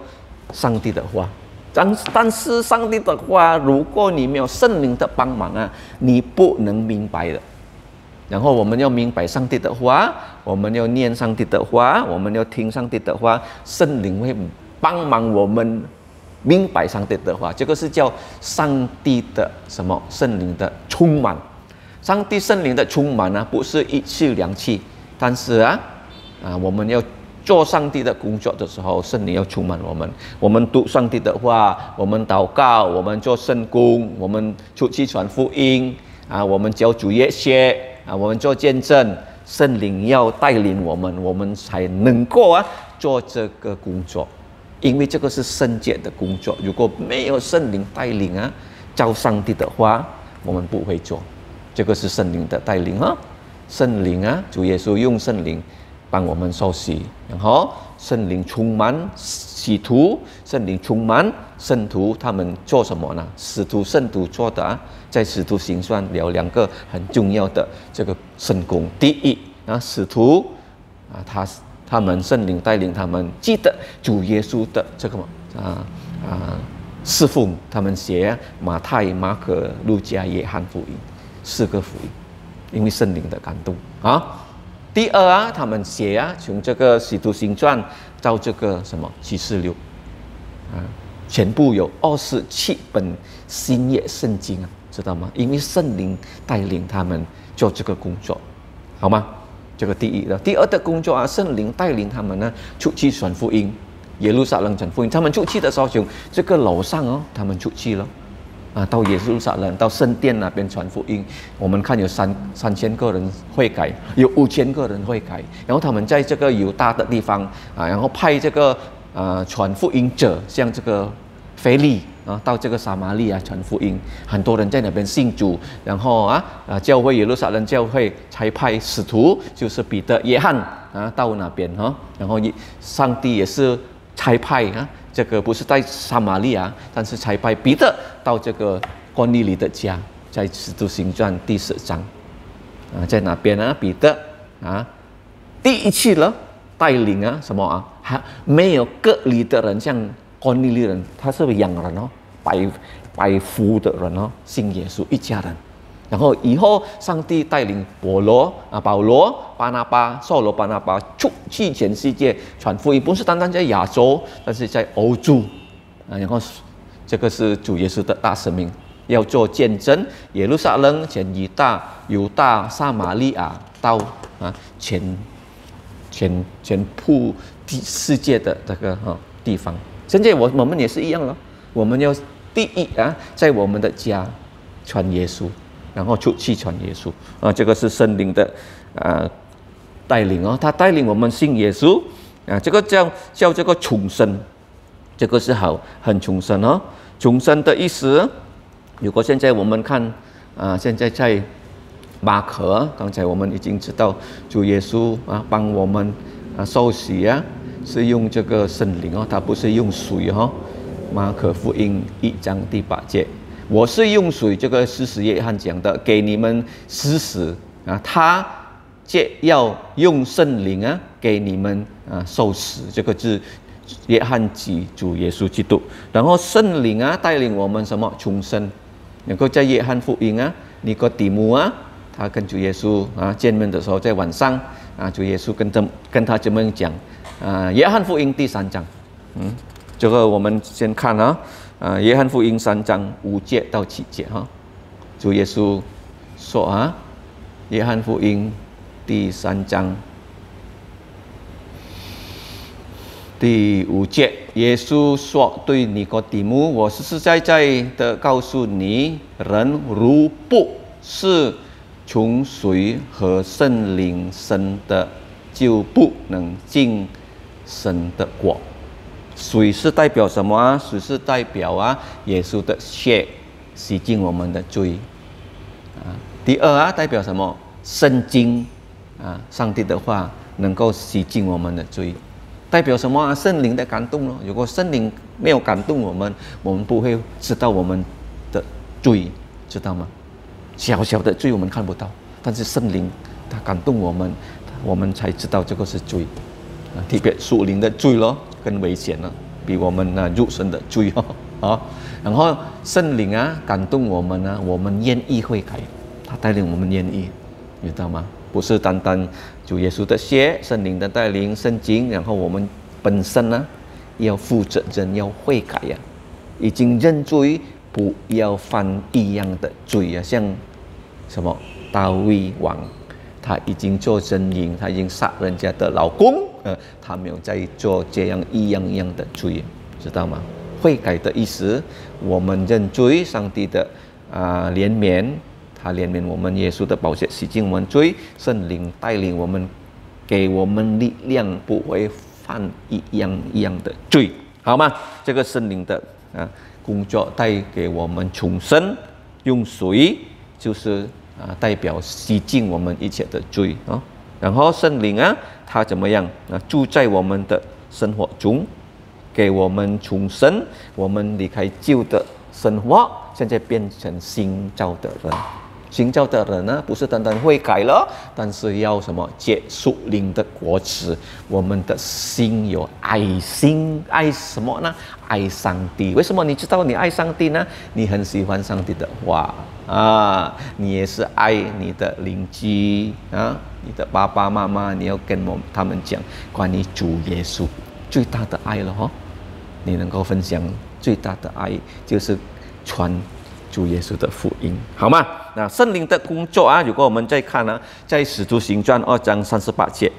上帝的话，但但是上帝的话，如果你没有圣灵的帮忙啊，你不能明白的。然后我们要明白上帝的话，我们要念上帝的话，我们要听上帝的话，圣灵会帮忙我们。明白上帝的话，这个是叫上帝的什么圣灵的充满。上帝圣灵的充满呢，不是一气两气，但是啊，啊，我们要做上帝的工作的时候，圣灵要充满我们。我们读上帝的话，我们祷告，我们做圣工，我们出去传福音啊，我们教主耶稣啊，我们做见证，圣灵要带领我们，我们才能够啊做这个工作。因为这个是圣洁的工作，如果没有圣灵带领啊，照上帝的话，我们不会做。这个是圣灵的带领啊，圣灵啊，主耶稣用圣灵帮我们受洗，然后圣灵充满使徒，圣灵充满圣徒，他们做什么呢？使徒、圣徒做的，在使徒行传聊两个很重要的这个圣功。第一，啊，使徒啊，他。他们圣灵带领他们记得主耶稣的这个嘛啊啊四父母，他们写马太、马可、路加、约翰福音四个福音，因为圣灵的感动啊。第二啊，他们写啊，从这个使徒行传到这个什么启示录啊，全部有二十七本新约圣经啊，知道吗？因为圣灵带领他们做这个工作，好吗？这个第一的。第二的工作啊，圣灵带领他们呢出去传福音，耶路撒冷传福音。他们出去的时候，这个楼上哦，他们出去了，啊，到耶路撒冷，到圣殿那边传福音。我们看有三三千个人会改，有五千个人会改。然后他们在这个犹大的地方啊，然后派这个啊传福音者像这个。菲利啊，到这个撒玛利亚传福音，很多人在那边信主，然后啊啊教会耶路撒冷教会才派使徒，就是彼得、约翰啊，到那边哈，然后上帝也是裁派啊，这个不是在撒玛利亚，但是裁派彼得到这个哥尼里的家，在使徒行传第十章啊，在哪边啊？彼得啊，第一次了带领啊什么啊？还没有隔离的人像。安尼利人，他是养人哦，拜拜福的人哦，信耶稣一家人。然后以后上帝带领保罗啊，保罗、巴拿巴、扫罗、巴拿巴，出去全世界传福音，不是单单在亚洲，但是在欧洲啊。然后，这个是主耶稣的大使命，要做见证。耶路撒冷、前一大、犹大、撒玛利亚到啊，全全全铺地世界的这个哈地方。现在我我们也是一样了，我们要第一啊，在我们的家传耶稣，然后出去传耶稣啊，这个是圣灵的啊带领哦，他带领我们信耶稣啊，这个叫叫这个重生，这个是好很重生哦，重生的意思。如果现在我们看啊，现在在马可，刚才我们已经知道主耶稣啊，帮我们啊受洗啊。是用这个圣灵哦，他不是用水哈。马可福音一章第八节，我是用水这个四十约翰讲的，给你们施死啊。他借要用圣灵啊，给你们啊受死这个字。约翰基主耶稣基督。然后圣灵啊带领我们什么重生？能够在约翰福音啊，尼哥底摩啊，他跟主耶稣啊见面的时候在晚上啊，主耶稣跟他跟他怎么讲？啊，约翰福音第三章，嗯，这个我们先看啊，呃，约翰福音三章五节到七节哈，主耶稣说啊，约翰福音第三章第五节，耶稣说：“对尼哥底母，我实实在在的告诉你，人如不是从水和圣灵生的，就不能进。”神的果，水是代表什么啊？水是代表啊，耶稣的血洗净我们的罪啊。第二啊，代表什么？圣经啊，上帝的话能够洗净我们的罪，代表什么啊？圣灵的感动喽。如果圣灵没有感动我们，我们不会知道我们的罪，知道吗？小小的罪我们看不到，但是圣灵他感动我们，我们才知道这个是罪。啊，特别树林的罪咯，更危险了，比我们那肉身的罪哦啊。然后圣灵啊感动我们呢，我们愿意悔改，他带领我们愿意，你知道吗？不是单单主耶稣的血、圣灵的带领、圣经，然后我们本身呢要负责任、要悔改呀，已经认罪，不要犯一样的罪呀，像什么大卫王，他已经做真淫，他已经杀人家的老公。呃，他没有在做这样一样一样的罪，知道吗？悔改的意思，我们认罪，上帝的啊怜悯，他怜悯我们，耶稣的宝血洗净我们罪，圣灵带领我们，给我们力量，不会犯一样一样的罪，好吗？这个圣灵的啊工作带给我们重生，用水就是啊代表洗净我们一切的罪啊。然后圣灵啊，他怎么样？啊，住在我们的生活中，给我们重生。我们离开旧的生活，现在变成新造的人。新造的人呢，不是单单会改了，但是要什么？结属灵的国志，我们的心有爱心，爱什么呢？爱上帝。为什么你知道你爱上帝呢？你很喜欢上帝的话啊，你也是爱你的邻居啊。你的爸爸妈妈，你要跟我他们讲关于主耶稣最大的爱了哦。你能够分享最大的爱，就是传主耶稣的福音，好吗？那圣灵的工作啊，如果我们再看呢，在使徒行传二章三十八节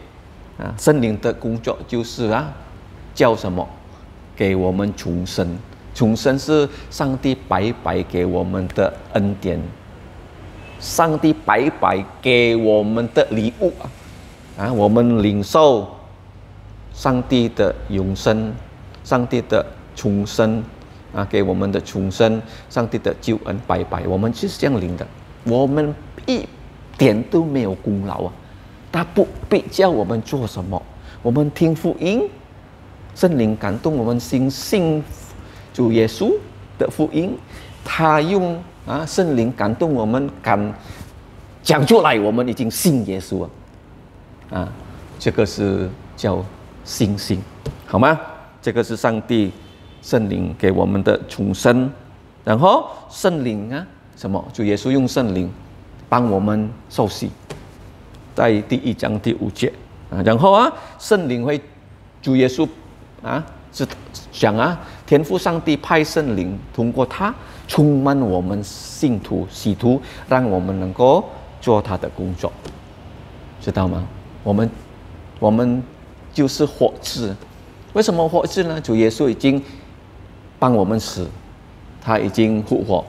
啊，圣灵的工作就是啊，叫什么？给我们重生，重生是上帝白白给我们的恩典。上帝白白给我们的礼物啊！啊，我们领受上帝的永生，上帝的重生啊，给我们的重生，上帝的救恩白白，我们是这样领的。我们一点都没有功劳啊，他不必叫我们做什么，我们听福音，圣灵感动我们心信主耶稣的福音，他用。啊，圣灵感动我们，敢讲出来，我们已经信耶稣，了，啊，这个是叫信心，好吗？这个是上帝圣灵给我们的重生，然后圣灵啊，什么？主耶稣用圣灵帮我们受洗，在第一章第五节啊，然后啊，圣灵会主耶稣啊是讲啊，天父上帝派圣灵通过他。充满我们信徒、使徒，让我们能够做他的工作，知道吗？我们，我们就是火字。为什么火字呢？主耶稣已经帮我们死，他已经复活，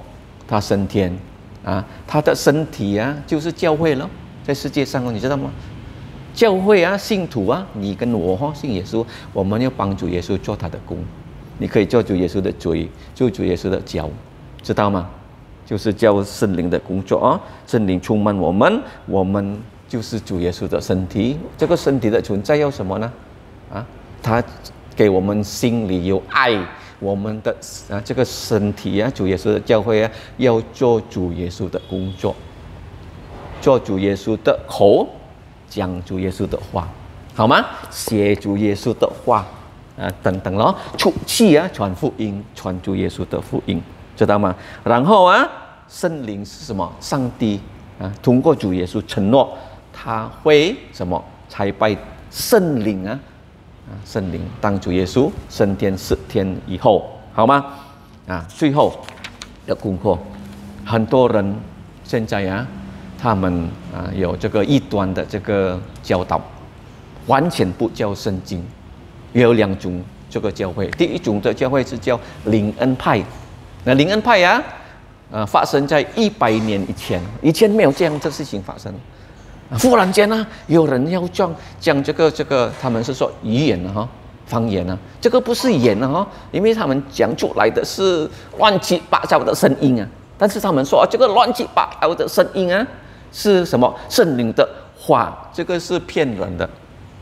他升天啊！他的身体啊，就是教会了，在世界上，你知道吗？教会啊，信徒啊，你跟我信耶稣，我们要帮助耶稣做他的工。你可以做主耶稣的嘴，做主耶稣的脚。知道吗？就是叫圣灵的工作啊！圣灵充满我们，我们就是主耶稣的身体。这个身体的存在要什么呢？啊，他给我们心里有爱。我们的啊，这个身体啊，主耶稣的教会啊，要做主耶稣的工作，做主耶稣的口讲主耶稣的话，好吗？写主耶稣的话啊，等等咯，出气啊，传福音，传主耶稣的福音。知道吗？然后啊，圣灵是什么？上帝啊，通过主耶稣承诺，他会什么才拜圣灵啊啊！圣灵当主耶稣升天十天以后，好吗？啊，最后要功课，很多人现在啊，他们啊有这个异端的这个教导，完全不教圣经。有两种这个教会，第一种的教会是叫灵恩派。那灵恩派呀，呃，发生在一百年以前，以前没有这样的事情发生。忽然间呢，有人要讲讲这个这个，他们是说语言啊，方言啊，这个不是言啊，哈，因为他们讲出来的是乱七八糟的声音啊。但是他们说，这个乱七八糟的声音啊，是什么圣灵的话？这个是骗人的，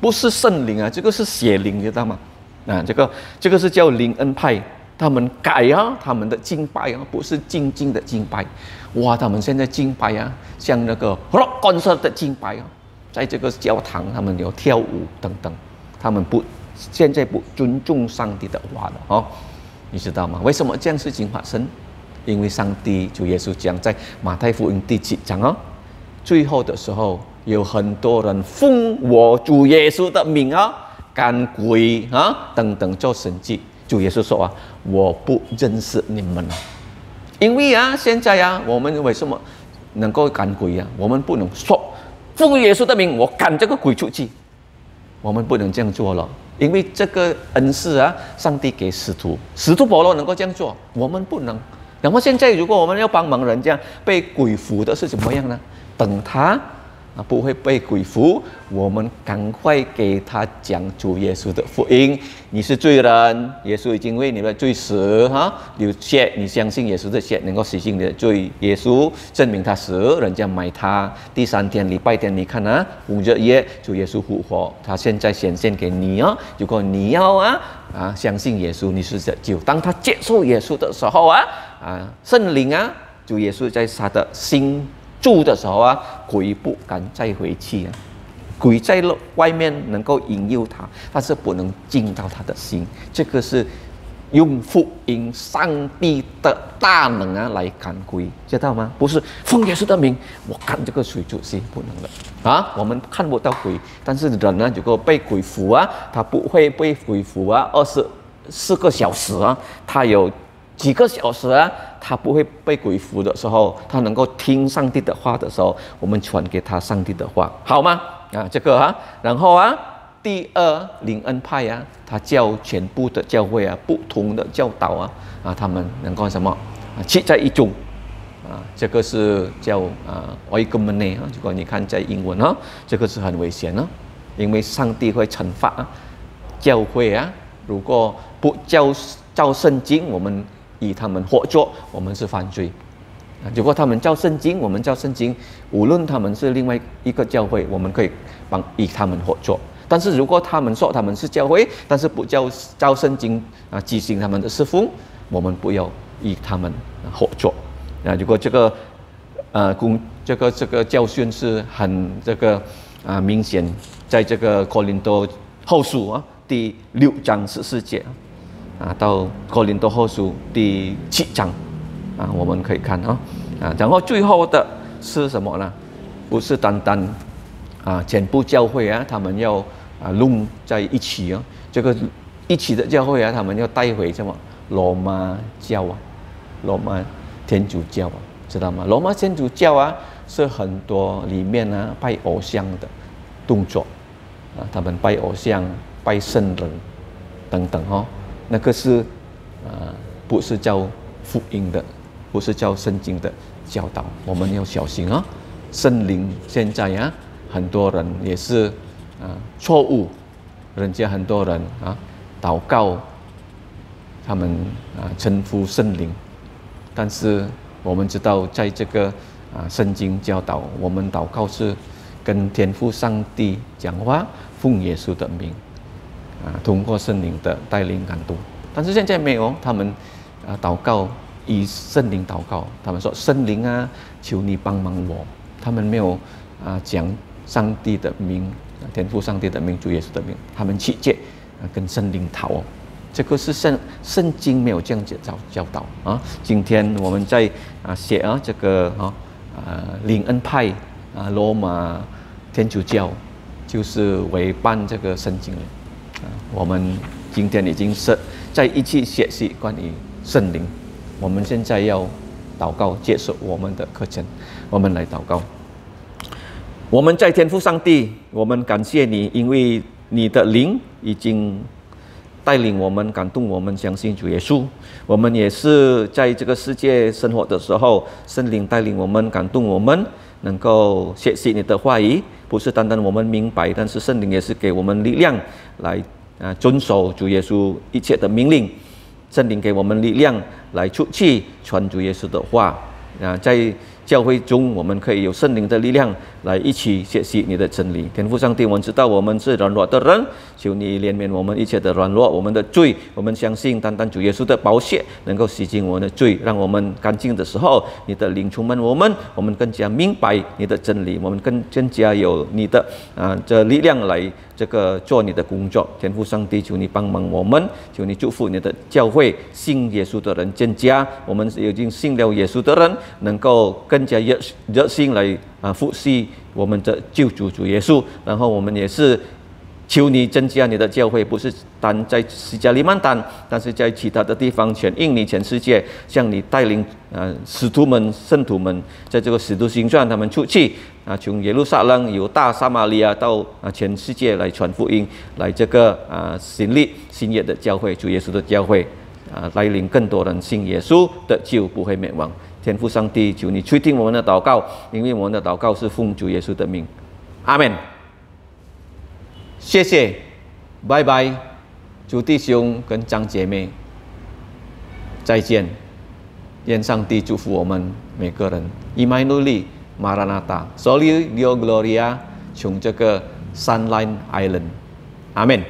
不是圣灵啊，这个是邪灵，知道吗？啊，这个这个是叫灵恩派。他们改啊，他们的敬拜啊，不是静静的敬拜，哇，他们现在敬拜啊，像那个 rock concert 的敬拜啊，在这个教堂他们有跳舞等等，他们不现在不尊重上帝的话了啊，你知道吗？为什么这样是进化神？因为上帝主耶稣讲在马太福音第七章啊？最后的时候有很多人奉我主耶稣的名啊，干鬼啊等等做神迹。主耶稣说啊，我不认识你们了，因为啊，现在啊，我们为什么能够赶鬼呀？我们不能说奉耶稣的名，我赶这个鬼出去，我们不能这样做了，因为这个恩赐啊，上帝给使徒，使徒保罗能够这样做，我们不能。然后现在，如果我们要帮忙人家被鬼附的是怎么样呢？等他。啊！不会被鬼服。我们赶快给他讲主耶稣的福音。你是罪人，耶稣已经为你的罪死哈，流血。你相信耶稣的血能够洗净你的罪？耶稣证明他死，人家埋他。第三天礼拜天，你看啊，复耶，主耶稣复活，他现在显现给你哦。如果你要啊啊相信耶稣，你是就当他接受耶稣的时候啊啊圣灵啊，主耶稣在他的心。住的时候啊，鬼不敢再回去啊。鬼在外面能够引诱他，但是不能进到他的心。这个是用福音、上帝的大能啊来赶鬼，知道吗？不是，奉耶稣的名，我赶这个水就是不能的啊。我们看不到鬼，但是人呢，如果被鬼附啊，他不会被鬼附啊。二十四个小时，啊，他有。几个小时啊，他不会被鬼附的时候，他能够听上帝的话的时候，我们传给他上帝的话，好吗？啊，这个啊，然后啊，第二灵恩派啊，他教全部的教会啊，不同的教导啊，啊，他们能干什么？啊，聚在一处，啊，这个是叫啊，organize 啊。如果你看在英文呢，这个是很危险呢，因为上帝会惩罚教会啊，如果不教教圣经，我们。以他们合作，我们是犯罪。啊，如果他们叫圣经，我们叫圣经，无论他们是另外一个教会，我们可以帮以他们合作。但是如果他们说他们是教会，但是不教教圣经啊，执行他们的师傅，我们不要以他们合作。啊，如果这个呃公这个这个教训是很这个啊明显，在这个科林多后书啊第六章十四节。啊，到哥林多后书第七章，啊，我们可以看哦。啊，然后最后的是什么呢？不是单单啊，全部教会啊，他们要啊弄在一起哦。这个一起的教会啊，他们要带回什么？罗马教啊，罗马天主教啊，知道吗？罗马天主教啊，是很多里面啊拜偶像的动作啊，他们拜偶像、拜圣人等等哦。那个是，啊，不是叫福音的，不是叫圣经的教导，我们要小心啊！圣灵现在呀，很多人也是，啊，错误，人家很多人啊，祷告，他们啊称呼圣灵，但是我们知道，在这个啊圣经教导，我们祷告是跟天父上帝讲话，奉耶稣的名。啊，通过圣灵的带领感动，但是现在没有他们，啊，祷告以圣灵祷告。他们说：“圣灵啊，求你帮忙我。”他们没有啊，讲上帝的名，天赋上帝的名，主耶稣的名。他们去借啊，跟圣灵讨。这个是圣圣经没有这样子教教导啊。今天我们在啊，写啊这个啊啊灵恩派啊，罗马天主教，就是违犯这个圣经的。我们今天已经是在一起学习关于圣灵。我们现在要祷告接受我们的课程。我们来祷告。我们在天父上帝，我们感谢你，因为你的灵已经带领我们感动我们相信主耶稣。我们也是在这个世界生活的时候，圣灵带领我们感动我们。能够学习你的话语，不是单单我们明白，但是圣灵也是给我们力量来啊遵守主耶稣一切的命令。圣灵给我们力量来出去传主耶稣的话啊，在教会中我们可以有圣灵的力量。来一起学习你的真理，天父上帝，我们知道我们是软弱的人，求你怜悯我们一切的软弱，我们的罪。我们相信单单主耶稣的宝血能够洗净我们的罪，让我们干净的时候，你的灵充满我们，我们更加明白你的真理，我们更更加有你的啊这力量来这个做你的工作。天父上帝，求你帮忙我们，求你祝福你的教会，信耶稣的人增加。我们已经信了耶稣的人，能够更加热热心来。啊，父是我们的救主主耶稣，然后我们也是求你增加你的教会，不是单在西加里曼丹，但是在其他的地方，全印尼、全世界，向你带领啊，使徒们、圣徒们，在这个使徒行传他们出去啊，从耶路撒冷由大撒马利亚到啊全世界来传福音，来这个啊新历新业的教会，主耶稣的教会啊，带领更多人信耶稣的就不会灭亡。天赋上帝求你垂听我们的祷告，因为我们的祷告是奉主耶稣的名。阿门。谢谢，拜拜，主弟兄跟张姐妹再见，愿上帝祝福我们每个人。i m 努 n u 拉 i 达 a r a n a t h a Soli Deo Gloria, 从这个 Sunline Island，阿门。